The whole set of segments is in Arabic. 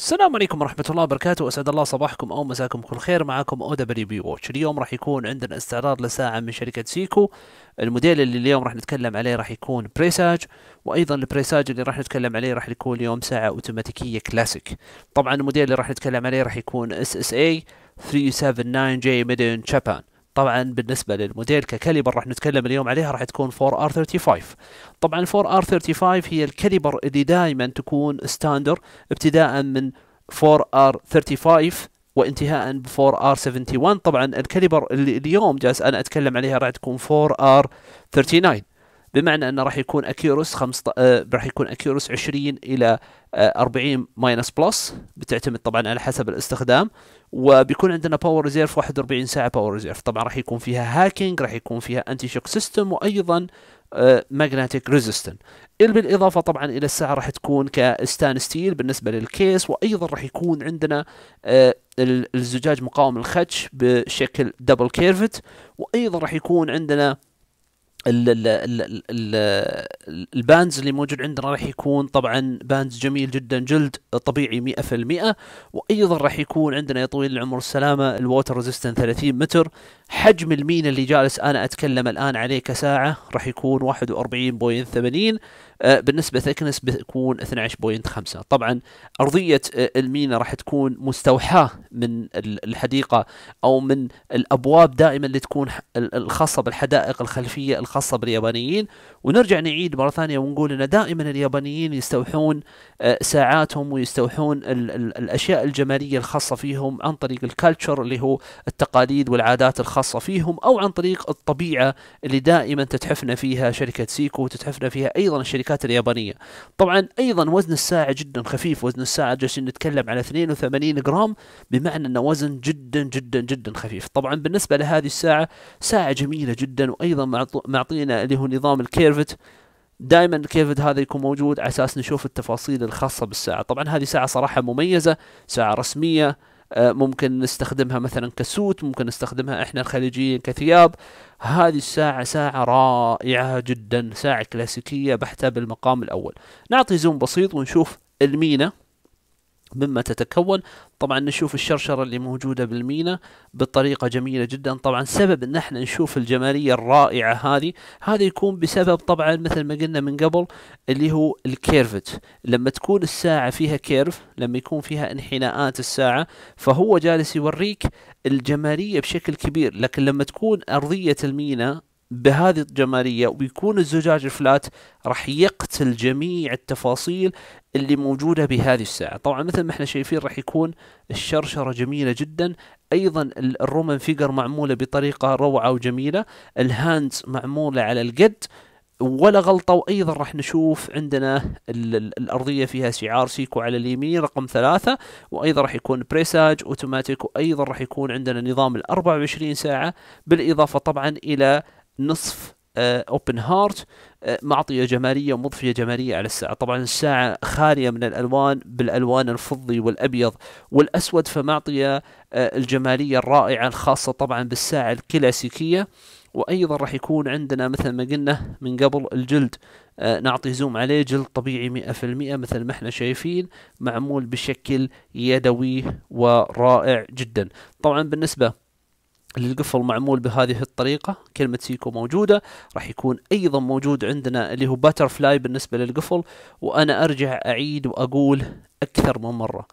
السلام عليكم ورحمة الله وبركاته أسعد الله صباحكم أو مساكم كل خير معكم أو دبليو بي ووتش اليوم راح يكون عندنا استعراض لساعة من شركة سيكو الموديل اللي اليوم راح نتكلم عليه راح يكون بريساج وأيضا البريساج اللي راح نتكلم عليه راح يكون اليوم ساعة أوتوماتيكية كلاسيك طبعا الموديل اللي راح نتكلم عليه راح يكون اس اس اي 379J Made in Japan طبعا بالنسبه للموديل ككاليبر راح نتكلم اليوم عليها راح تكون 4R35 طبعا 4R35 هي الكاليبر اللي دائما تكون ستاندر ابتداء من 4R35 وانتهاء ب 4R71 طبعا الكاليبر اللي اليوم جالس انا اتكلم عليها راح تكون 4R39 بمعنى انه راح يكون اكيروس 15 آه راح يكون اكيروس 20 الى آه 40 ماينس بلس بتعتمد طبعا على حسب الاستخدام وبيكون عندنا باور ريزيرف 41 ساعه باور ريزيرف طبعا راح يكون فيها هاكينج راح يكون فيها انتي شوك سيستم وايضا ماجنتيك آه، ريزيستن بالاضافه طبعا الى الساعه راح تكون كستان ستيل بالنسبه للكيس وايضا راح يكون عندنا آه، الزجاج مقاوم للخدش بشكل دبل كيرفت وايضا راح يكون عندنا البانز اللي موجود عندنا راح يكون طبعا بانز جميل جدا جلد طبيعي 100% وايضا راح يكون عندنا يا طويل العمر السلامه الووتر ريزيستنت 30 متر حجم المينا اللي جالس انا اتكلم الان عليه كساعه راح يكون 41.80 آه، بالنسبه ثكنس بيكون 12.5 طبعا ارضيه آه، المينا راح تكون مستوحاه من الحديقه او من الابواب دائما اللي تكون الخاصه بالحدائق الخلفيه الخاصة باليابانيين ونرجع نعيد مرة ثانية ونقول أن دائما اليابانيين يستوحون آه، ساعاتهم ويستوحون ال ال الأشياء الجمالية الخاصة فيهم عن طريق الكالتشر اللي هو التقاليد والعادات الخاصة فيهم أو عن طريق الطبيعة اللي دائما تتحفنا فيها شركة سيكو وتتحفنا فيها أيضا الشركات اليابانية طبعا أيضا وزن الساعة جدا خفيف وزن الساعة جالسين نتكلم على 82 جرام بمعنى أنه وزن جدا جدا جدا خفيف طبعا بالنسبة لهذه الساعة ساعة جميلة جدا وأيضا مع معطينا اللي هو نظام الكيرفت دائما الكيرفت هذا يكون موجود على اساس نشوف التفاصيل الخاصه بالساعه طبعا هذه ساعه صراحه مميزه ساعه رسميه آه، ممكن نستخدمها مثلا كسوت ممكن نستخدمها احنا الخليجيين كثياب هذه الساعة ساعة رائعة جدا ساعة كلاسيكية بحتة بالمقام الأول نعطي زوم بسيط ونشوف المينا مما تتكون طبعا نشوف الشرشرة اللي موجودة بالمينا بطريقة جميلة جدا طبعا سبب ان احنا نشوف الجمالية الرائعة هذه هذا يكون بسبب طبعا مثل ما قلنا من قبل اللي هو الكيرفت لما تكون الساعة فيها كيرف لما يكون فيها انحناءات الساعة فهو جالس يوريك الجمالية بشكل كبير لكن لما تكون أرضية المينا بهذه الجماليه ويكون الزجاج الفلات راح يقتل جميع التفاصيل اللي موجوده بهذه الساعه طبعا مثل ما احنا شايفين راح يكون الشرشره جميله جدا ايضا الرومان فيجر معموله بطريقه روعه وجميله الهاندز معموله على القد ولا غلطة وأيضا راح نشوف عندنا الأرضية فيها شعار سيكو على اليمين رقم ثلاثة وأيضا راح يكون بريساج أوتوماتيك وأيضا راح يكون عندنا نظام ال 24 ساعة بالإضافة طبعا إلى نصف اوبن آه، هارت آه، معطيه جماليه ومضفيه جماليه على الساعه طبعا الساعه خاليه من الالوان بالالوان الفضي والابيض والاسود فمعطيه آه، الجماليه الرائعه الخاصه طبعا بالساعه الكلاسيكيه وايضا راح يكون عندنا مثل ما قلنا من قبل الجلد نعطي زوم عليه جلد طبيعي 100% مثل ما احنا شايفين معمول بشكل يدوي ورائع جدا طبعا بالنسبه للقفل معمول بهذه الطريقة كلمة سيكو موجودة راح يكون أيضا موجود عندنا اللي هو باترفلاي بالنسبة للقفل وأنا أرجع أعيد وأقول أكثر من مرة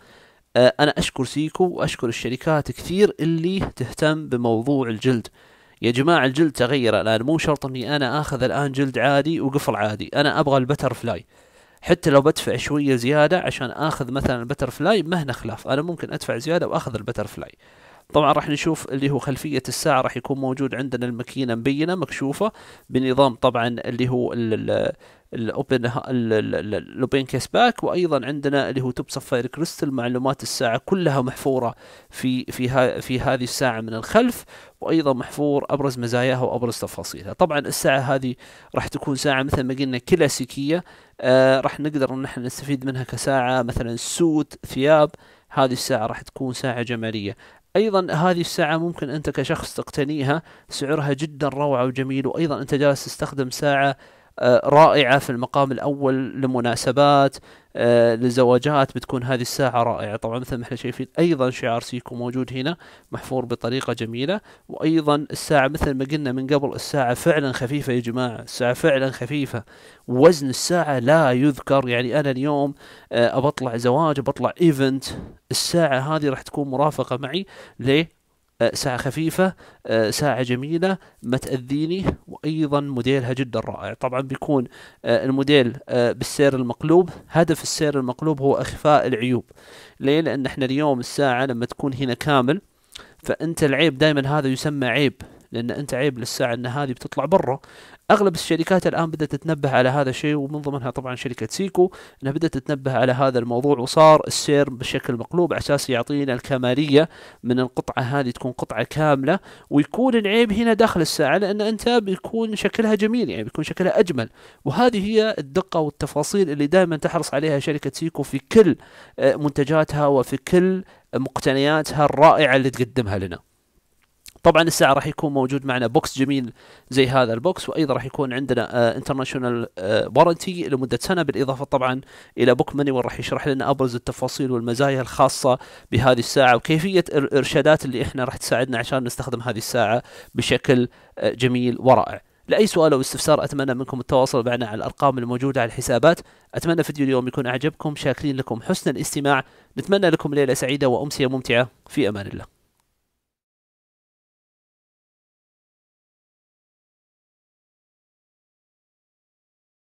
آه، أنا أشكر سيكو وأشكر الشركات كثير اللي تهتم بموضوع الجلد يا جماعة الجلد تغير الآن مو شرط أني أنا آخذ الآن جلد عادي وقفل عادي أنا أبغى البترفلاي حتى لو بدفع شوية زيادة عشان آخذ مثلا البترفلاي مهنا خلاف أنا ممكن أدفع زيادة وآخذ البترفلاي طبعا راح نشوف اللي هو خلفيه الساعه راح يكون موجود عندنا الماكينه مبينه مكشوفه بنظام طبعا اللي هو الاوبن الاوبن كيس باك وايضا عندنا اللي هو توب سفاير كريستل معلومات الساعه كلها محفوره في في ها في هذه الساعه من الخلف وايضا محفور ابرز مزاياها وابرز تفاصيلها طبعا الساعه هذه راح تكون ساعه مثل ما قلنا كلاسيكيه آه راح نقدر ان احنا نستفيد منها كساعه مثلا سوت ثياب هذه الساعة راح تكون ساعة جمالية أيضا هذه الساعة ممكن أنت كشخص تقتنيها سعرها جدا روعة وجميل وأيضا أنت جالس تستخدم ساعة آه، رائعة في المقام الأول لمناسبات آه، لزواجات بتكون هذه الساعة رائعة طبعا مثل ما احنا شايفين أيضا شعار سيكو موجود هنا محفور بطريقة جميلة وأيضا الساعة مثل ما قلنا من قبل الساعة فعلا خفيفة يا جماعة الساعة فعلا خفيفة وزن الساعة لا يذكر يعني أنا اليوم آه، أبطلع زواج أبطلع إيفنت الساعة هذه راح تكون مرافقة معي ليه؟ آه، ساعة خفيفة آه، ساعة جميلة ما تأذيني وأيضا موديلها جدا رائع طبعا بيكون آه، الموديل بالسير المقلوب هدف السير المقلوب هو إخفاء العيوب ليه لأن احنا اليوم الساعة لما تكون هنا كامل فأنت العيب دائما هذا يسمى عيب لان انت عيب للساعه ان هذه بتطلع برا اغلب الشركات الان بدات تتنبه على هذا الشيء ومن ضمنها طبعا شركه سيكو انها بدات تتنبه على هذا الموضوع وصار السير بشكل مقلوب على اساس يعطينا الكماليه من القطعه هذه تكون قطعه كامله ويكون العيب هنا داخل الساعه لان انت بيكون شكلها جميل يعني بيكون شكلها اجمل وهذه هي الدقه والتفاصيل اللي دائما تحرص عليها شركه سيكو في كل آه، منتجاتها وفي كل مقتنياتها الرائعه اللي تقدمها لنا طبعا الساعه راح يكون موجود معنا بوكس جميل زي هذا البوكس وايضا راح يكون عندنا انترناشونال آه، آه، وارنتي لمده سنه بالاضافه طبعا الى بوك مانيوال راح يشرح لنا ابرز التفاصيل والمزايا الخاصه بهذه الساعه وكيفيه الارشادات اللي احنا راح تساعدنا عشان نستخدم هذه الساعه بشكل آه، جميل ورائع. لاي سؤال او استفسار اتمنى منكم التواصل معنا على الارقام الموجوده على الحسابات اتمنى فيديو اليوم يكون اعجبكم شاكرين لكم حسن الاستماع نتمنى لكم ليله سعيده وامسيه ممتعه في امان الله